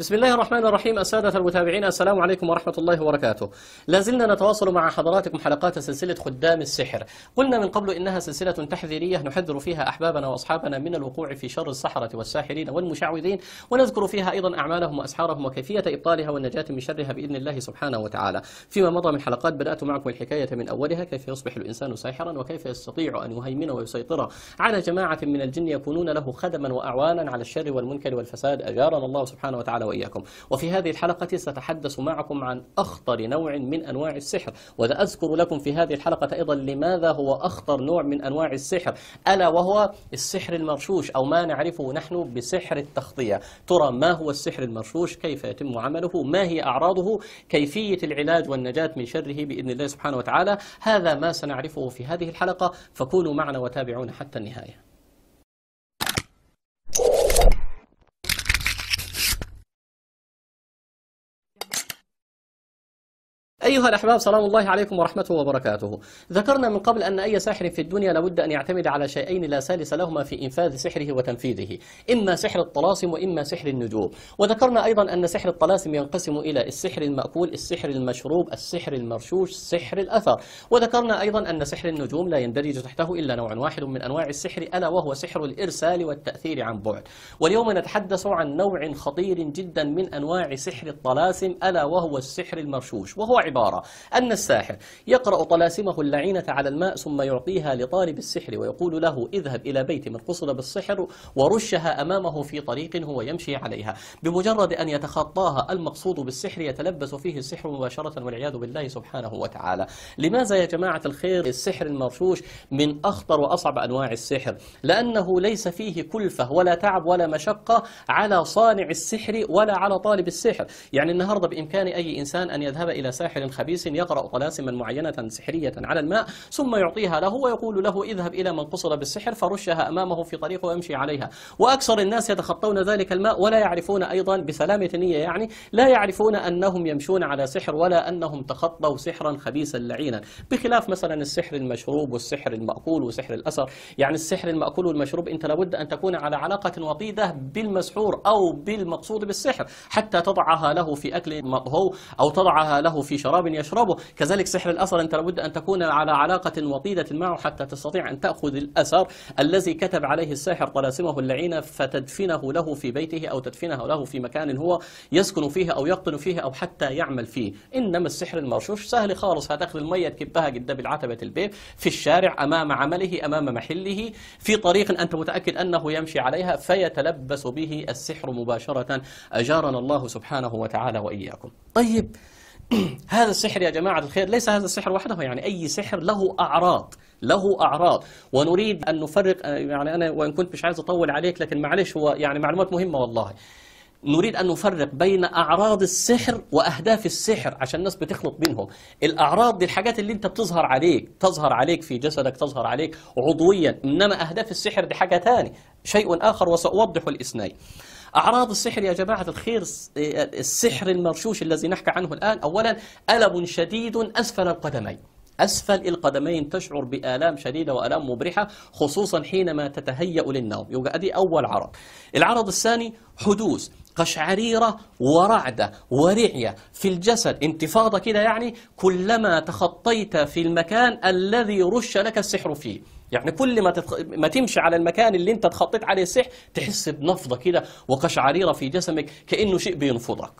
بسم الله الرحمن الرحيم السادة المتابعين السلام عليكم ورحمة الله وبركاته لا زلنا نتواصل مع حضراتكم حلقات سلسلة خدام السحر قلنا من قبل إنها سلسلة تحذيرية نحذر فيها أحبابنا وأصحابنا من الوقوع في شر السحرة والساحرين والمشعوذين ونذكر فيها أيضا أعمالهم وأسحارهم وكيفية إبطالها والنجاة من شرها بإذن الله سبحانه وتعالى فيما مضى من حلقات بدأت معكم الحكاية من أولها كيف يصبح الإنسان ساحرا وكيف يستطيع أن يهيمن ويسيطر على جماعة من الجن يكونون له خدما وأعوانا على الشر والمنكر والفساد أجارنا الله سبحانه وتعالى وإياكم وفي هذه الحلقة سأتحدث معكم عن أخطر نوع من أنواع السحر وذا أذكر لكم في هذه الحلقة أيضا لماذا هو أخطر نوع من أنواع السحر ألا وهو السحر المرشوش أو ما نعرفه نحن بسحر التخطية ترى ما هو السحر المرشوش كيف يتم عمله ما هي أعراضه كيفية العلاج والنجاة من شره بإذن الله سبحانه وتعالى هذا ما سنعرفه في هذه الحلقة فكونوا معنا وتابعونا حتى النهاية أيها الأحباب سلام الله عليكم ورحمته وبركاته ذكرنا من قبل أن أي ساحر في الدنيا لابد أن يعتمد على شيئين لا سالس لهما في إنفاذ سحره وتنفيذه إما سحر الطلاسم وإما سحر النجوم وذكرنا أيضا أن سحر الطلاسم ينقسم إلى السحر المأكول السحر المشروب السحر المرشوش سحر الأثر وذكرنا أيضا أن سحر النجوم لا يندرج تحته إلا نوع واحد من أنواع السحر ألا وهو سحر الإرسال والتأثير عن بعد واليوم نتحدث عن نوع خطير جدا من أنواع سحر الطلاسم ألا وهو السحر المرشوش وهو عبارة أن الساحر يقرأ طلاسمه اللعينة على الماء ثم يعطيها لطالب السحر ويقول له اذهب إلى بيت من قصد بالسحر ورشها أمامه في طريق هو يمشي عليها بمجرد أن يتخطاها المقصود بالسحر يتلبس فيه السحر مباشرة والعياذ بالله سبحانه وتعالى لماذا يا جماعة الخير السحر المرشوش من أخطر وأصعب أنواع السحر لأنه ليس فيه كلفة ولا تعب ولا مشقة على صانع السحر ولا على طالب السحر يعني النهاردة بإمكان أي إنسان أن يذهب إلى ساحر خبيث يقرأ طلاسما معينة سحرية على الماء ثم يعطيها له ويقول له اذهب إلى من قصد بالسحر فرشها أمامه في طريقه ويمشي عليها وأكثر الناس يتخطون ذلك الماء ولا يعرفون أيضا بسلامة نية يعني لا يعرفون أنهم يمشون على سحر ولا أنهم تخطوا سحرا خبيثا لعينا بخلاف مثلا السحر المشروب والسحر المأكول وسحر الأثر يعني السحر المأكول والمشروب أنت لابد أن تكون على علاقة وطيدة بالمسحور أو بالمقصود بالسحر حتى تضعها له في أكل مطهو أو تضعها له في شراب شراب يشربه كذلك سحر الأثر أنت لابد أن تكون على علاقة وطيدة معه حتى تستطيع أن تأخذ الأثر الذي كتب عليه الساحر طلاسمه اللعينة فتدفنه له في بيته أو تدفنه له في مكان هو يسكن فيه أو يقطن فيه أو حتى يعمل فيه إنما السحر المرشوش سهل خالص هتاخذ المية تكبها جدا بالعتبة البيت في الشارع أمام عمله أمام محله في طريق أنت متأكد أنه يمشي عليها فيتلبس به السحر مباشرة أجارنا الله سبحانه وتعالى وإياكم طيب هذا السحر يا جماعة الخير ليس هذا السحر وحده يعني أي سحر له أعراض له أعراض ونريد أن نفرق آه، يعني أنا وإن كنت مش عايز أطول عليك لكن معلش هو يعني معلومات مهمة والله نريد أن نفرق بين أعراض السحر وأهداف السحر عشان الناس بتخلط بينهم الأعراض دي الحاجات اللي أنت بتظهر عليك تظهر عليك في جسدك تظهر عليك عضويا إنما أهداف السحر دي حاجة تاني شيء آخر وسأوضح الإثنين أعراض السحر يا جماعة الخير السحر المرشوش الذي نحكى عنه الآن أولا ألم شديد أسفل القدمين أسفل القدمين تشعر بآلام شديدة وآلام مبرحة خصوصا حينما تتهيأ للنوم يبقى دي أول عرض العرض الثاني حدوث قشعريرة ورعدة ورعية في الجسد انتفاضة كده يعني كلما تخطيت في المكان الذي رش لك السحر فيه يعني كل ما تتخ... ما تمشي على المكان اللي انت اتخطيت عليه السحر تحس بنفضه كده وقشعريره في جسمك كانه شيء بينفضك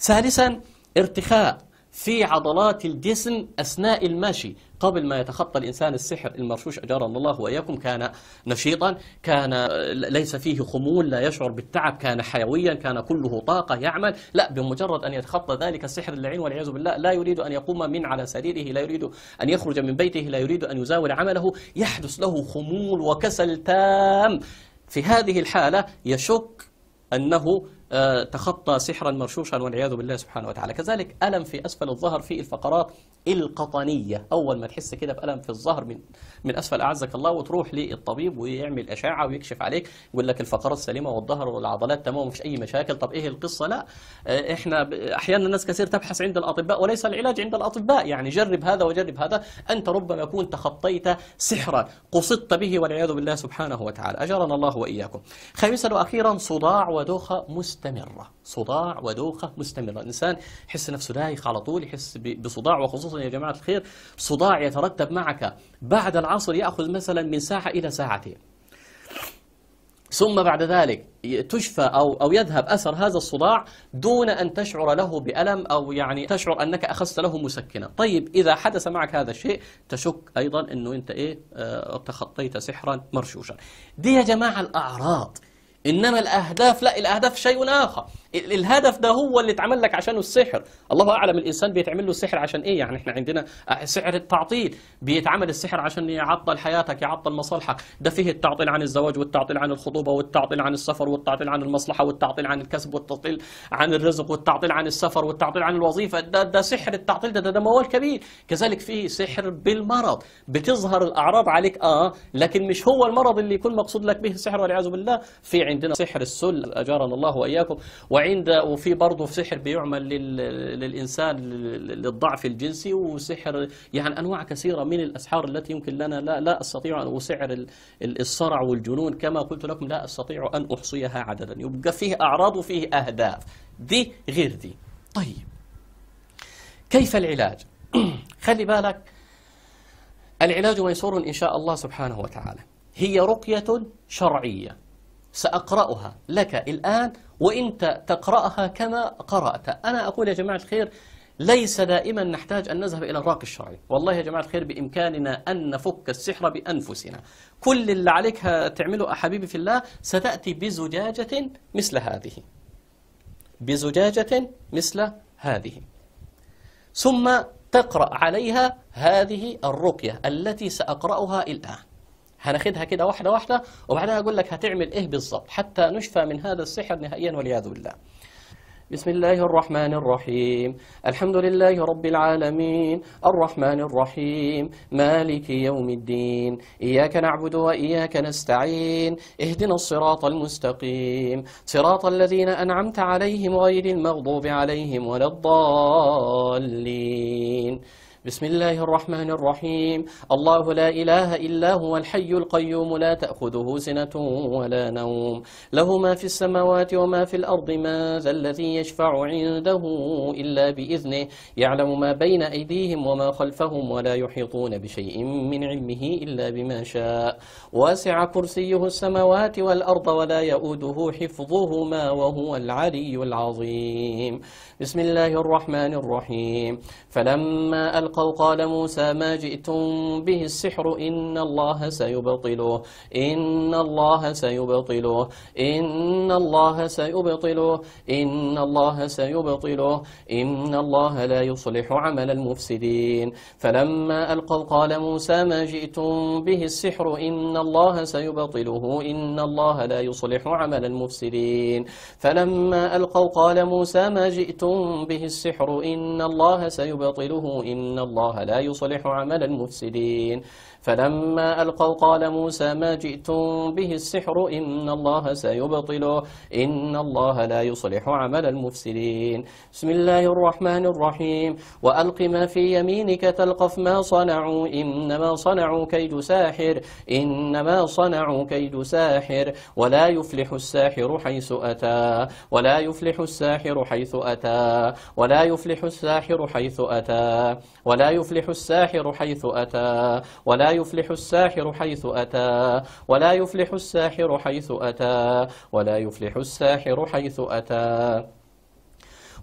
ثالثا ارتخاء في عضلات الجسم أثناء المشي قبل ما يتخطى الإنسان السحر المرشوش أجارنا الله وإياكم كان نشيطا كان ليس فيه خمول لا يشعر بالتعب كان حيويا كان كله طاقة يعمل لا بمجرد أن يتخطى ذلك السحر اللعين والعياذ بالله لا يريد أن يقوم من على سريره لا يريد أن يخرج من بيته لا يريد أن يزاول عمله يحدث له خمول وكسل تام في هذه الحالة يشك أنه آه، تخطى سحرا مرشوشا والعياذ بالله سبحانه وتعالى كذلك ألم في أسفل الظهر في الفقرات القطنية أول ما تحس كده بألم في الظهر من, من أسفل أعزك الله وتروح للطبيب ويعمل أشعة ويكشف عليك يقول لك الفقرات سليمة والظهر والعضلات تمام ومفيش أي مشاكل طب إيه القصة لا آه، إحنا أحيانا الناس كثير تبحث عند الأطباء وليس العلاج عند الأطباء يعني جرب هذا وجرب هذا أنت ربما يكون تخطيت سحرا قصدت به والعياذ بالله سبحانه وتعالى أجرنا الله وإياكم خامسا وأخيرا صداع ودوخة مستمر مستمرة صداع ودوخة مستمرة الإنسان يحس نفسه دايخ على طول يحس بصداع وخصوصا يا جماعة الخير صداع يترتب معك بعد العصر يأخذ مثلا من ساعة إلى ساعتين ثم بعد ذلك تشفى أو, أو يذهب أثر هذا الصداع دون أن تشعر له بألم أو يعني تشعر أنك أخذت له مسكنا طيب إذا حدث معك هذا الشيء تشك أيضا أنه أنت إيه آه، تخطيت سحرا مرشوشا دي يا جماعة الأعراض إنما الأهداف لا الأهداف شيء آخر الهدف ده هو اللي اتعمل لك عشانه السحر الله أعلم الإنسان بيتعمل له السحر عشان إيه يعني إحنا عندنا آه، سحر التعطيل بيتعمل السحر عشان يعطل حياتك يعطل مصالحك ده فيه التعطيل عن الزواج والتعطيل عن الخطوبة والتعطيل عن السفر والتعطيل عن المصلحة والتعطيل عن الكسب والتعطيل عن الرزق والتعطيل عن السفر والتعطيل عن الوظيفة ده, ده سحر التعطيل ده ده, ده موال كبير كذلك فيه سحر بالمرض بتظهر الأعراض عليك آه لكن مش هو المرض اللي يكون مقصود لك به السحر والعياذ بالله في عندنا سحر السل أجارنا الله وإياكم وعند وفي برضه سحر بيعمل للإنسان للضعف الجنسي وسحر يعني أنواع كثيرة من الأسحار التي يمكن لنا لا, لا أستطيع أن وسحر الصرع والجنون كما قلت لكم لا أستطيع أن أحصيها عددا يبقى فيه أعراض وفيه أهداف دي غير دي طيب كيف العلاج خلي بالك العلاج ميسور إن شاء الله سبحانه وتعالى هي رقية شرعية سأقرأها لك الآن وإنت تقرأها كما قرأت أنا أقول يا جماعة الخير ليس دائما نحتاج أن نذهب إلى الراقي الشرعي والله يا جماعة الخير بإمكاننا أن نفك السحر بأنفسنا كل اللي عليك تعمله أحبيبي في الله ستأتي بزجاجة مثل هذه بزجاجة مثل هذه ثم تقرأ عليها هذه الرقية التي سأقرأها الآن هناخدها كده واحدة واحدة وبعدها أقول لك هتعمل إيه بالظبط حتى نشفى من هذا السحر نهائيا والعياذ بالله بسم الله الرحمن الرحيم الحمد لله رب العالمين الرحمن الرحيم مالك يوم الدين إياك نعبد وإياك نستعين اهدنا الصراط المستقيم صراط الذين أنعمت عليهم غير المغضوب عليهم ولا الضالين بسم الله الرحمن الرحيم الله لا إله إلا هو الحي القيوم لا تأخذه سنة ولا نوم له ما في السماوات وما في الأرض ما ذا الذي يشفع عنده إلا بإذنه يعلم ما بين أيديهم وما خلفهم ولا يحيطون بشيء من علمه إلا بما شاء واسع كرسيه السماوات والأرض ولا يؤوده حفظهما وهو العلي العظيم بسم الله الرحمن الرحيم فلما ألقى فالقوا قال موسى ما جئتم به السحر إن الله سيبطله إن الله سيبطله إن الله سيبطله إن الله سيبطله إن الله لا يصلح عمل المفسدين فلما ألقوا قال موسى ما جئتم به السحر إن الله سيبطله إن الله لا يصلح عمل المفسدين فلما ألقوا قال موسى ما جئتم به السحر إن الله سيبطله إن الله لا يصلح عمل المفسدين فلما ألقوا قال موسى ما جئتم به السحر إن الله سيبطله إن الله لا يصلح عمل المفسدين بسم الله الرحمن الرحيم وألق ما في يمينك تلقف ما صنعوا إنما صنعوا كيد ساحر إنما صنعوا كيد ساحر ولا يفلح الساحر حيث أتى ولا يفلح الساحر حيث أتى ولا يفلح الساحر حيث أتى ولا يفلح الساحر حيث أتى ولا يفلح الساحر حيث أتى ولا يفلح الساحر حيث أتى ولا يفلح الساحر حيث أتى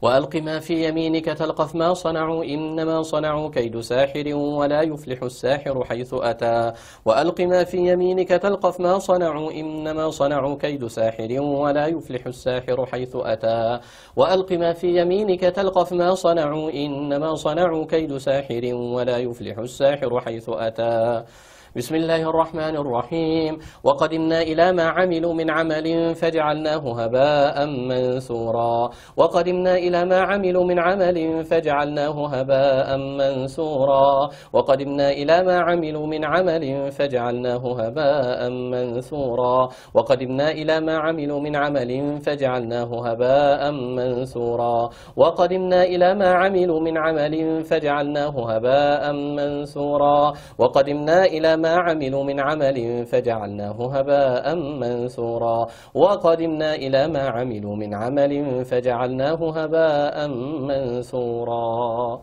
وألق ما في يمينك تلقف ما صنعوا إنما صنعوا كيد ساحر ولا يفلح الساحر حيث أتى وألق ما في يمينك تلقف ما صنعوا إنما صنعوا كيد ساحر ولا يفلح الساحر حيث أتى وألق ما في يمينك تلقف ما صنعوا إنما صنعوا كيد ساحر ولا يفلح الساحر حيث أتى بسم الله الرحمن الرحيم وقدمنا إلى ما عملوا من عمل فجعلناه هباء منثورا وقدمنا إلى ما عملوا من عمل فجعلناه هباء منثورا وقدمنا إلى ما عملوا من عمل فجعلناه هباء منثورا وقدمنا إلى ما عملوا من عمل فجعلناه هباء منثورا وقدمنا إلى ما عملوا من عمل فجعلناه هباء منثورا وقدمنا إلى ما ما عملوا من عمل فجعلناه هباء منثورا وقدمنا إلى ما عملوا من عمل فجعلناه هباء منثورا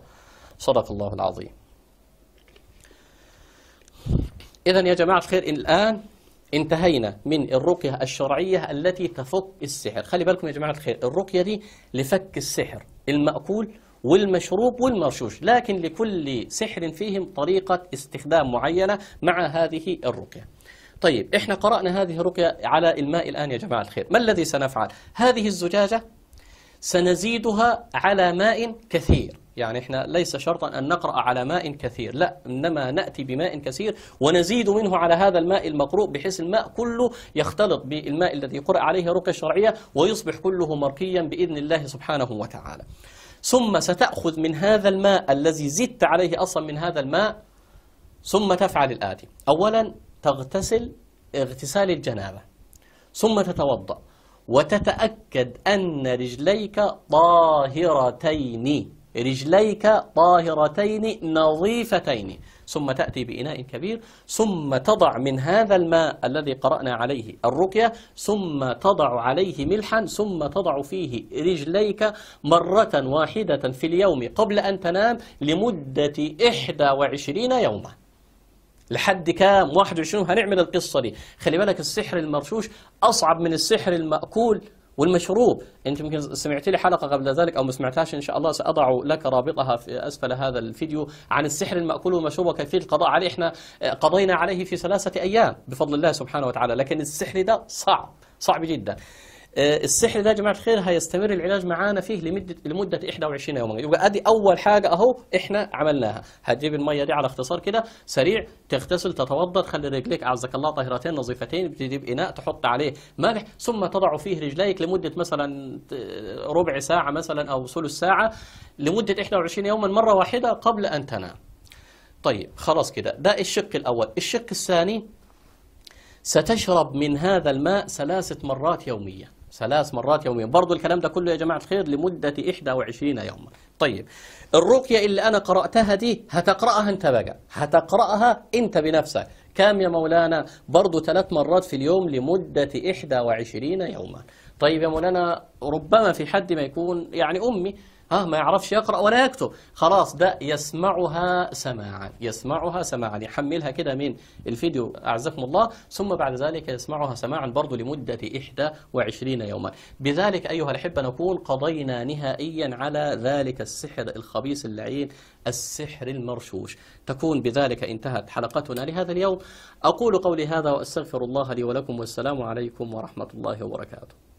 صدق الله العظيم إذا يا جماعة الخير الآن انتهينا من الرقية الشرعية التي تفك السحر خلي بالكم يا جماعة الخير الرقية دي لفك السحر المأكول والمشروب والمرشوش لكن لكل سحر فيهم طريقة استخدام معينة مع هذه الرقية طيب احنا قرأنا هذه الرقية على الماء الآن يا جماعة الخير ما الذي سنفعل هذه الزجاجة سنزيدها على ماء كثير يعني احنا ليس شرطا أن نقرأ على ماء كثير لا إنما نأتي بماء كثير ونزيد منه على هذا الماء المقروء بحيث الماء كله يختلط بالماء الذي قرأ عليه رقية شرعية ويصبح كله مركيا بإذن الله سبحانه وتعالى ثم ستأخذ من هذا الماء الذي زدت عليه أصلا من هذا الماء ثم تفعل الآتي أولا تغتسل اغتسال الجنابة ثم تتوضأ وتتأكد أن رجليك طاهرتين رجليك طاهرتين نظيفتين ثم تأتي بإناء كبير ثم تضع من هذا الماء الذي قرأنا عليه الرقية ثم تضع عليه ملحا ثم تضع فيه رجليك مرة واحدة في اليوم قبل أن تنام لمدة 21 يوما لحد كام 21 هنعمل القصة دي خلي بالك السحر المرشوش أصعب من السحر المأكول والمشروب انت يمكن سمعت لي حلقه قبل ذلك او ما سمعتهاش ان شاء الله ساضع لك رابطها في اسفل هذا الفيديو عن السحر الماكول والمشروب وكيفيه القضاء عليه احنا آه، قضينا عليه في ثلاثه ايام بفضل الله سبحانه وتعالى لكن السحر ده صعب صعب جدا آه، السحر ده يا جماعه الخير هيستمر العلاج معانا فيه لمده لمده 21 يوما يبقى ادي اول حاجه اهو احنا عملناها هتجيب الميه دي على اختصار كده سريع تغتسل تتوضا تخلي رجليك اعزك الله طاهرتين نظيفتين بتجيب اناء تحط عليه ملح ثم تضع فيه رجليك لمده مثلا آه، ربع ساعه مثلا او ثلث ساعه لمده 21 يوما مره واحده قبل ان تنام طيب خلاص كده ده الشق الاول الشق الثاني ستشرب من هذا الماء ثلاثة مرات يومياً ثلاث مرات يوميا برضو الكلام ده كله يا جماعة الخير لمدة 21 يوما طيب الرقية اللي أنا قرأتها دي هتقرأها أنت بقى هتقرأها أنت بنفسك كام يا مولانا برضو ثلاث مرات في اليوم لمدة 21 يوما طيب يا مولانا ربما في حد ما يكون يعني أمي ها ما يعرفش يقرأ ولا يكتب خلاص ده يسمعها سماعا يسمعها سماعا يحملها كده من الفيديو أعزكم الله ثم بعد ذلك يسمعها سماعا برضه لمدة 21 يوما بذلك أيها الأحبة نكون قضينا نهائيا على ذلك السحر الخبيث اللعين السحر المرشوش تكون بذلك انتهت حلقتنا لهذا اليوم أقول قولي هذا وأستغفر الله لي ولكم والسلام عليكم ورحمة الله وبركاته